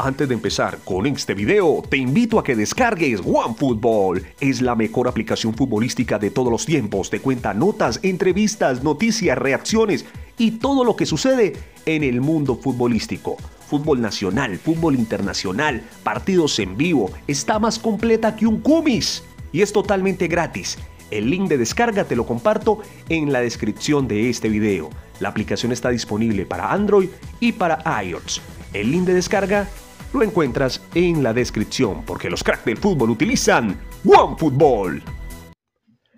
Antes de empezar con este video, te invito a que descargues OneFootball. Es la mejor aplicación futbolística de todos los tiempos. Te cuenta notas, entrevistas, noticias, reacciones y todo lo que sucede en el mundo futbolístico. Fútbol nacional, fútbol internacional, partidos en vivo. Está más completa que un cumis y es totalmente gratis. El link de descarga te lo comparto en la descripción de este video. La aplicación está disponible para Android y para iOS. El link de descarga lo encuentras en la descripción, porque los cracks del fútbol utilizan OneFootball.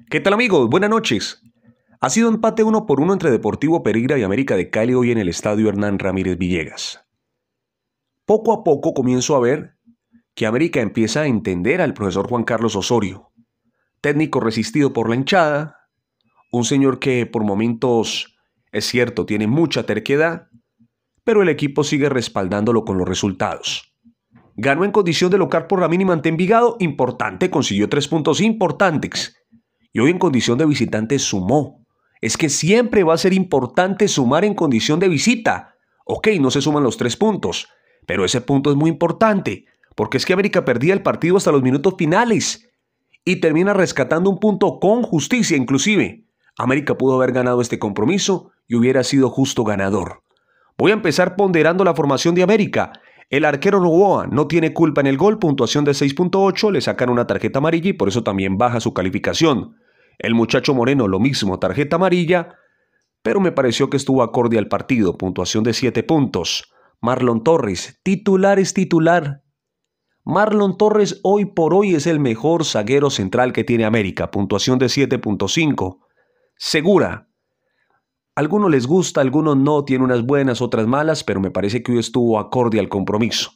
¿Qué tal amigos? Buenas noches. Ha sido empate uno por uno entre Deportivo Pereira y América de Cali hoy en el Estadio Hernán Ramírez Villegas. Poco a poco comienzo a ver que América empieza a entender al profesor Juan Carlos Osorio, técnico resistido por la hinchada, un señor que por momentos, es cierto, tiene mucha terquedad, pero el equipo sigue respaldándolo con los resultados. Ganó en condición de local por la mínima ante Envigado, importante, consiguió tres puntos importantes. Y hoy en condición de visitante sumó. Es que siempre va a ser importante sumar en condición de visita. Ok, no se suman los tres puntos, pero ese punto es muy importante, porque es que América perdía el partido hasta los minutos finales y termina rescatando un punto con justicia inclusive. América pudo haber ganado este compromiso y hubiera sido justo ganador. Voy a empezar ponderando la formación de América el arquero Novoa no tiene culpa en el gol, puntuación de 6.8, le sacan una tarjeta amarilla y por eso también baja su calificación. El muchacho Moreno lo mismo, tarjeta amarilla, pero me pareció que estuvo acorde al partido, puntuación de 7 puntos. Marlon Torres, titular es titular. Marlon Torres hoy por hoy es el mejor zaguero central que tiene América, puntuación de 7.5. Segura, algunos les gusta, algunos no, tiene unas buenas, otras malas, pero me parece que hoy estuvo acorde al compromiso.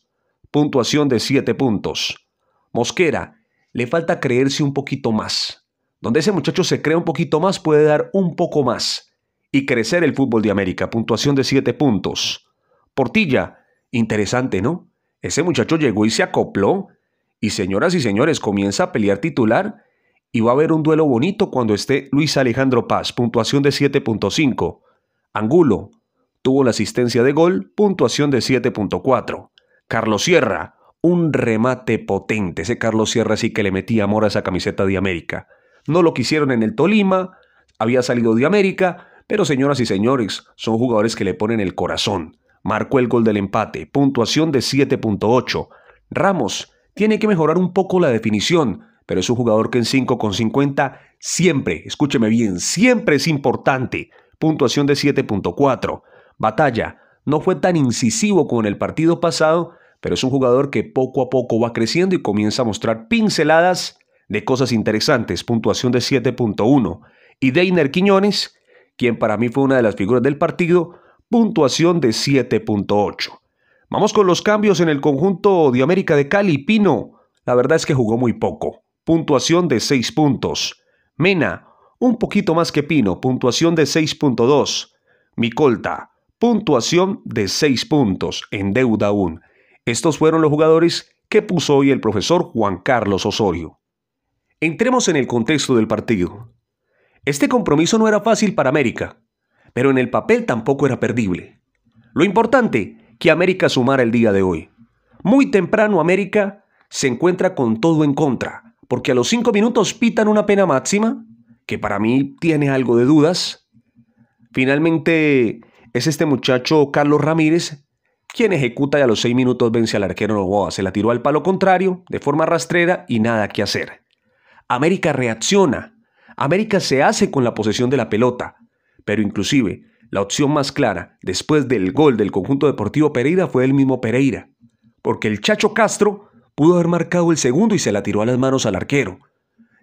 Puntuación de 7 puntos. Mosquera, le falta creerse un poquito más. Donde ese muchacho se cree un poquito más puede dar un poco más y crecer el fútbol de América. Puntuación de 7 puntos. Portilla, interesante, ¿no? Ese muchacho llegó y se acopló y señoras y señores, comienza a pelear titular y va a haber un duelo bonito cuando esté Luis Alejandro Paz, puntuación de 7.5. Angulo tuvo la asistencia de gol, puntuación de 7.4. Carlos Sierra, un remate potente. Ese Carlos Sierra sí que le metía amor a esa camiseta de América. No lo quisieron en el Tolima, había salido de América, pero señoras y señores, son jugadores que le ponen el corazón. Marcó el gol del empate, puntuación de 7.8. Ramos tiene que mejorar un poco la definición pero es un jugador que en con 5,50 siempre, escúcheme bien, siempre es importante. Puntuación de 7.4. Batalla, no fue tan incisivo como en el partido pasado, pero es un jugador que poco a poco va creciendo y comienza a mostrar pinceladas de cosas interesantes. Puntuación de 7.1. Y Deiner Quiñones, quien para mí fue una de las figuras del partido, puntuación de 7.8. Vamos con los cambios en el conjunto de América de Cali. Pino, la verdad es que jugó muy poco puntuación de 6 puntos. Mena, un poquito más que Pino, puntuación de 6.2. Micolta, puntuación de 6 puntos, en deuda aún. Estos fueron los jugadores que puso hoy el profesor Juan Carlos Osorio. Entremos en el contexto del partido. Este compromiso no era fácil para América, pero en el papel tampoco era perdible. Lo importante, que América sumara el día de hoy. Muy temprano América se encuentra con todo en contra porque a los cinco minutos pitan una pena máxima, que para mí tiene algo de dudas. Finalmente es este muchacho Carlos Ramírez quien ejecuta y a los seis minutos vence al arquero Novoa. Se la tiró al palo contrario, de forma rastrera y nada que hacer. América reacciona. América se hace con la posesión de la pelota. Pero inclusive, la opción más clara después del gol del conjunto deportivo Pereira fue el mismo Pereira. Porque el Chacho Castro pudo haber marcado el segundo y se la tiró a las manos al arquero.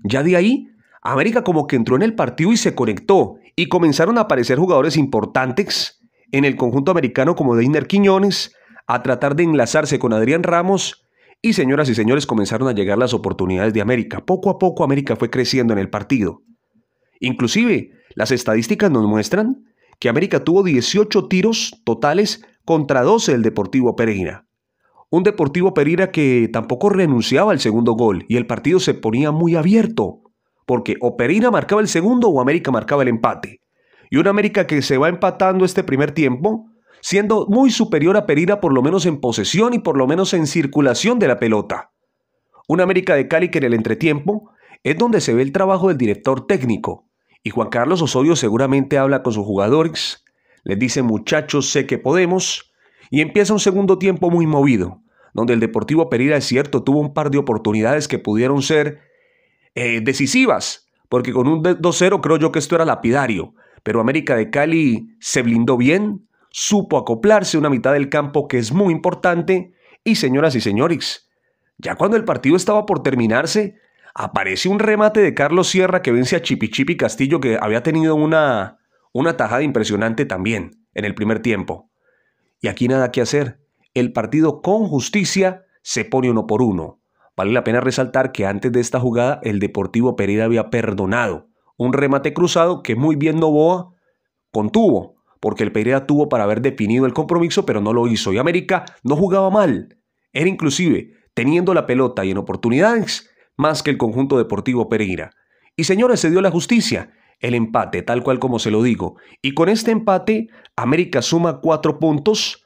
Ya de ahí, América como que entró en el partido y se conectó y comenzaron a aparecer jugadores importantes en el conjunto americano como Deiner Quiñones, a tratar de enlazarse con Adrián Ramos y señoras y señores comenzaron a llegar las oportunidades de América. Poco a poco América fue creciendo en el partido. Inclusive, las estadísticas nos muestran que América tuvo 18 tiros totales contra 12 del Deportivo Pereira. Un Deportivo Pereira que tampoco renunciaba al segundo gol y el partido se ponía muy abierto, porque o Pereira marcaba el segundo o América marcaba el empate. Y un América que se va empatando este primer tiempo, siendo muy superior a Pereira por lo menos en posesión y por lo menos en circulación de la pelota. Un América de Cali que en el entretiempo es donde se ve el trabajo del director técnico. Y Juan Carlos Osorio seguramente habla con sus jugadores, les dice muchachos sé que podemos, y empieza un segundo tiempo muy movido, donde el Deportivo Pereira es cierto, tuvo un par de oportunidades que pudieron ser eh, decisivas, porque con un 2-0 creo yo que esto era lapidario, pero América de Cali se blindó bien, supo acoplarse una mitad del campo que es muy importante, y señoras y señores, ya cuando el partido estaba por terminarse, aparece un remate de Carlos Sierra que vence a Chipichipi Castillo, que había tenido una, una tajada impresionante también en el primer tiempo. Y aquí nada que hacer. El partido con justicia se pone uno por uno. Vale la pena resaltar que antes de esta jugada el Deportivo Pereira había perdonado un remate cruzado que muy bien Novoa contuvo, porque el Pereira tuvo para haber definido el compromiso, pero no lo hizo. Y América no jugaba mal. Era inclusive teniendo la pelota y en oportunidades más que el conjunto Deportivo Pereira. Y señores, se dio la justicia el empate, tal cual como se lo digo. Y con este empate, América suma cuatro puntos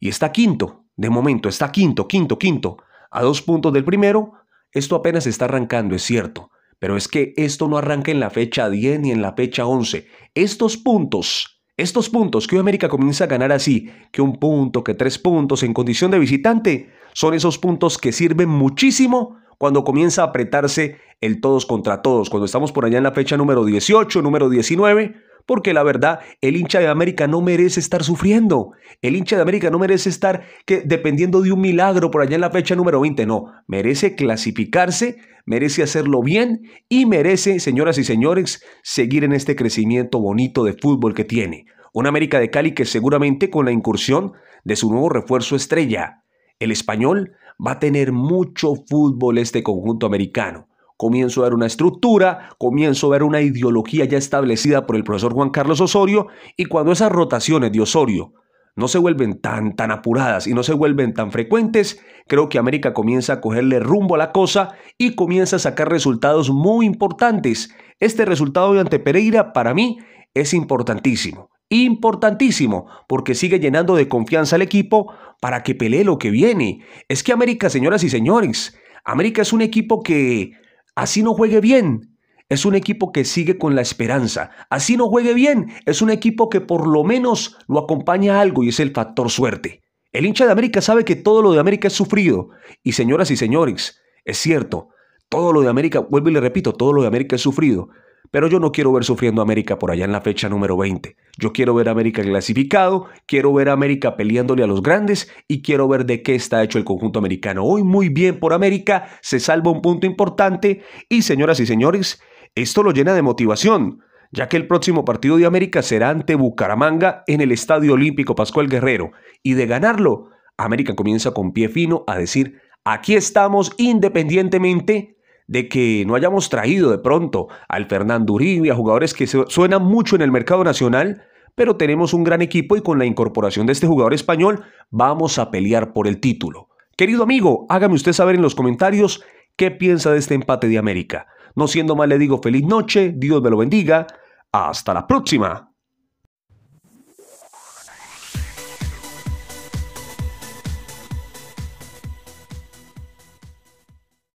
y está quinto. De momento, está quinto, quinto, quinto. A dos puntos del primero, esto apenas está arrancando, es cierto. Pero es que esto no arranca en la fecha 10 ni en la fecha 11. Estos puntos, estos puntos que hoy América comienza a ganar así, que un punto, que tres puntos en condición de visitante, son esos puntos que sirven muchísimo cuando comienza a apretarse el todos contra todos, cuando estamos por allá en la fecha número 18, número 19, porque la verdad, el hincha de América no merece estar sufriendo. El hincha de América no merece estar que, dependiendo de un milagro por allá en la fecha número 20. No, merece clasificarse, merece hacerlo bien y merece, señoras y señores, seguir en este crecimiento bonito de fútbol que tiene. Un América de Cali que seguramente con la incursión de su nuevo refuerzo estrella, el español, va a tener mucho fútbol este conjunto americano. Comienzo a ver una estructura, comienzo a ver una ideología ya establecida por el profesor Juan Carlos Osorio y cuando esas rotaciones de Osorio no se vuelven tan, tan apuradas y no se vuelven tan frecuentes, creo que América comienza a cogerle rumbo a la cosa y comienza a sacar resultados muy importantes. Este resultado de ante Pereira para mí es importantísimo importantísimo porque sigue llenando de confianza al equipo para que pelee lo que viene. Es que América, señoras y señores, América es un equipo que así no juegue bien. Es un equipo que sigue con la esperanza. Así no juegue bien. Es un equipo que por lo menos lo acompaña a algo y es el factor suerte. El hincha de América sabe que todo lo de América es sufrido. Y señoras y señores, es cierto, todo lo de América, vuelvo y le repito, todo lo de América es sufrido. Pero yo no quiero ver sufriendo a América por allá en la fecha número 20. Yo quiero ver a América clasificado, quiero ver a América peleándole a los grandes y quiero ver de qué está hecho el conjunto americano. Hoy muy bien por América, se salva un punto importante y señoras y señores, esto lo llena de motivación ya que el próximo partido de América será ante Bucaramanga en el Estadio Olímpico Pascual Guerrero. Y de ganarlo, América comienza con pie fino a decir, aquí estamos independientemente de que no hayamos traído de pronto al Fernando Uribe, a jugadores que suenan mucho en el mercado nacional, pero tenemos un gran equipo y con la incorporación de este jugador español vamos a pelear por el título. Querido amigo, hágame usted saber en los comentarios qué piensa de este empate de América. No siendo más, le digo feliz noche, Dios me lo bendiga, hasta la próxima.